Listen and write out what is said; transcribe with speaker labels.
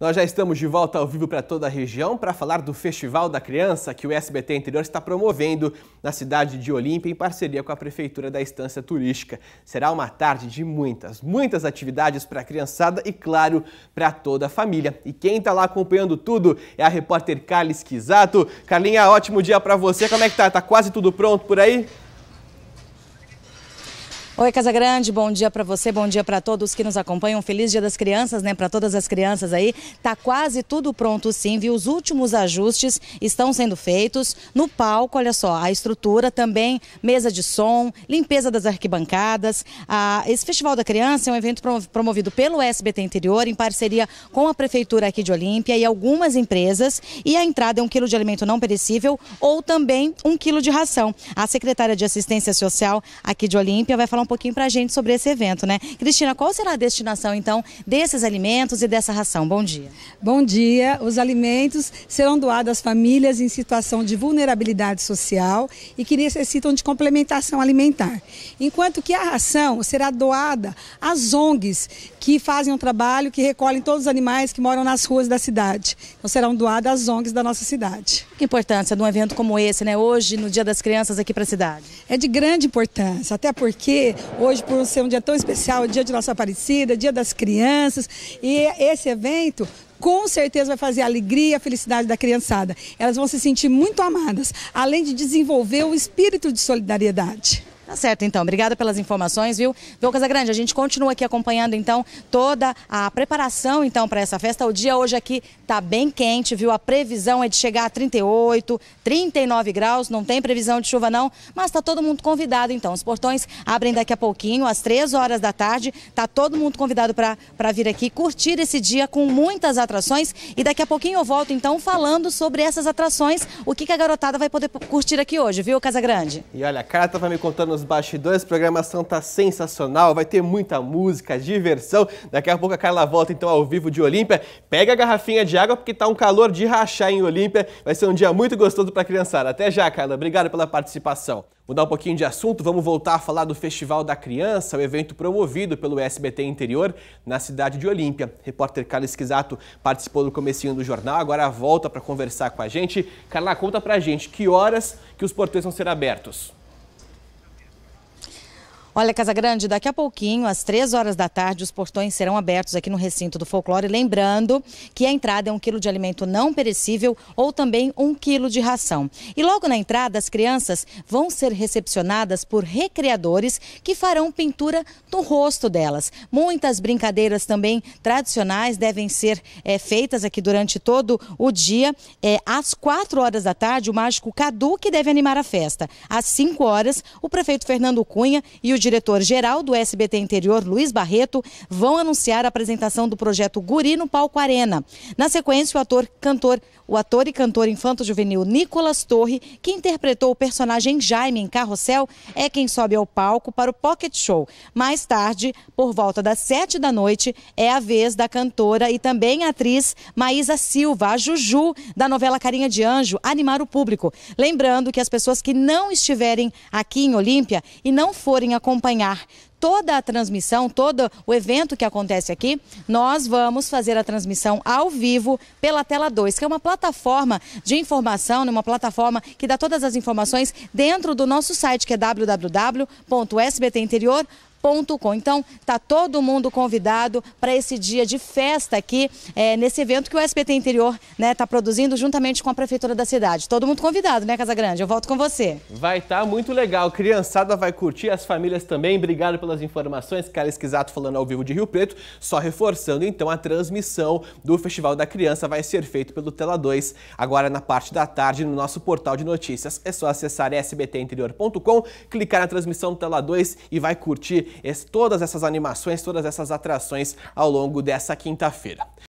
Speaker 1: Nós já estamos de volta ao vivo para toda a região para falar do Festival da Criança que o SBT Interior está promovendo na cidade de Olímpia em parceria com a Prefeitura da Estância Turística. Será uma tarde de muitas, muitas atividades para a criançada e, claro, para toda a família. E quem está lá acompanhando tudo é a repórter Carla Esquisato. Carlinha, ótimo dia para você. Como é que tá? Tá quase tudo pronto por aí?
Speaker 2: Oi, Casa Grande, bom dia para você, bom dia para todos que nos acompanham. Feliz Dia das Crianças, né? Para todas as crianças aí. Tá quase tudo pronto, sim, viu? Os últimos ajustes estão sendo feitos no palco, olha só, a estrutura também, mesa de som, limpeza das arquibancadas. Ah, esse Festival da Criança é um evento promovido pelo SBT Interior em parceria com a Prefeitura aqui de Olímpia e algumas empresas. E a entrada é um quilo de alimento não perecível ou também um quilo de ração. A secretária de Assistência Social aqui de Olímpia vai falar um pouquinho para a gente sobre esse evento, né? Cristina, qual será a destinação, então, desses alimentos e dessa ração? Bom dia.
Speaker 3: Bom dia. Os alimentos serão doados às famílias em situação de vulnerabilidade social e que necessitam de complementação alimentar. Enquanto que a ração será doada às ONGs que fazem um trabalho, que recolhem todos os animais que moram nas ruas da cidade. Então serão doadas às ONGs da nossa cidade. Que importância de um evento como esse, né? Hoje, no Dia das Crianças aqui para a cidade. É de grande importância, até porque hoje por ser um dia tão especial, dia de Nossa Aparecida, dia das crianças. E esse evento com certeza vai fazer a alegria, a felicidade da criançada. Elas vão se sentir muito amadas, além de desenvolver o espírito de solidariedade. Tá certo, então. Obrigada pelas informações, viu?
Speaker 2: Viu, Casagrande, a gente continua aqui acompanhando, então, toda a preparação, então, para essa festa. O dia hoje aqui tá bem quente, viu? A previsão é de chegar a 38, 39 graus, não tem previsão de chuva, não, mas tá todo mundo convidado, então. Os portões abrem daqui a pouquinho, às 3 horas da tarde. Tá todo mundo convidado para vir aqui curtir esse dia com muitas atrações. E daqui a pouquinho eu volto, então, falando sobre essas atrações, o que, que a garotada vai poder curtir aqui hoje, viu, Casagrande?
Speaker 1: E olha, a Carta vai tá me contando nos bastidores. A programação tá sensacional, vai ter muita música, diversão. Daqui a pouco a Carla volta então ao vivo de Olímpia. Pega a garrafinha de água porque tá um calor de rachar em Olímpia. Vai ser um dia muito gostoso para criançada. Até já, Carla. Obrigado pela participação. Mudar um pouquinho de assunto, vamos voltar a falar do Festival da Criança, o evento promovido pelo SBT Interior na cidade de Olímpia. Repórter Carla Esquisato participou do comecinho do jornal, agora volta para conversar com a gente. Carla, conta pra gente que horas que os portões vão ser abertos.
Speaker 2: Olha, Casa Grande, daqui a pouquinho, às três horas da tarde, os portões serão abertos aqui no recinto do folclore. Lembrando que a entrada é um quilo de alimento não perecível ou também um quilo de ração. E logo na entrada, as crianças vão ser recepcionadas por recreadores que farão pintura no rosto delas. Muitas brincadeiras também tradicionais devem ser é, feitas aqui durante todo o dia. É, às quatro horas da tarde, o mágico Cadu que deve animar a festa. Às cinco horas, o prefeito Fernando Cunha e o diretor-geral do SBT Interior, Luiz Barreto, vão anunciar a apresentação do projeto Guri no Palco Arena. Na sequência, o ator, cantor, o ator e cantor infanto-juvenil Nicolas Torre, que interpretou o personagem Jaime em Carrossel, é quem sobe ao palco para o Pocket Show. Mais tarde, por volta das sete da noite, é a vez da cantora e também atriz Maísa Silva, a Juju, da novela Carinha de Anjo, animar o público. Lembrando que as pessoas que não estiverem aqui em Olímpia e não forem acompanhadas, acompanhar toda a transmissão, todo o evento que acontece aqui, nós vamos fazer a transmissão ao vivo pela Tela 2, que é uma plataforma de informação, uma plataforma que dá todas as informações dentro do nosso site, que é www.sbtinterior.com então, tá todo mundo convidado para esse dia de festa aqui, é, nesse evento que o SPT Interior está né, produzindo juntamente com a Prefeitura da cidade. Todo mundo convidado, né, Casa Grande? Eu volto com você.
Speaker 1: Vai estar tá muito legal. Criançada vai curtir, as famílias também. Obrigado pelas informações. Cara Quisato falando ao vivo de Rio Preto. Só reforçando, então, a transmissão do Festival da Criança vai ser feito pelo Tela 2, agora na parte da tarde, no nosso portal de notícias. É só acessar sbtinterior.com, clicar na transmissão do Tela 2 e vai curtir todas essas animações, todas essas atrações ao longo dessa quinta-feira.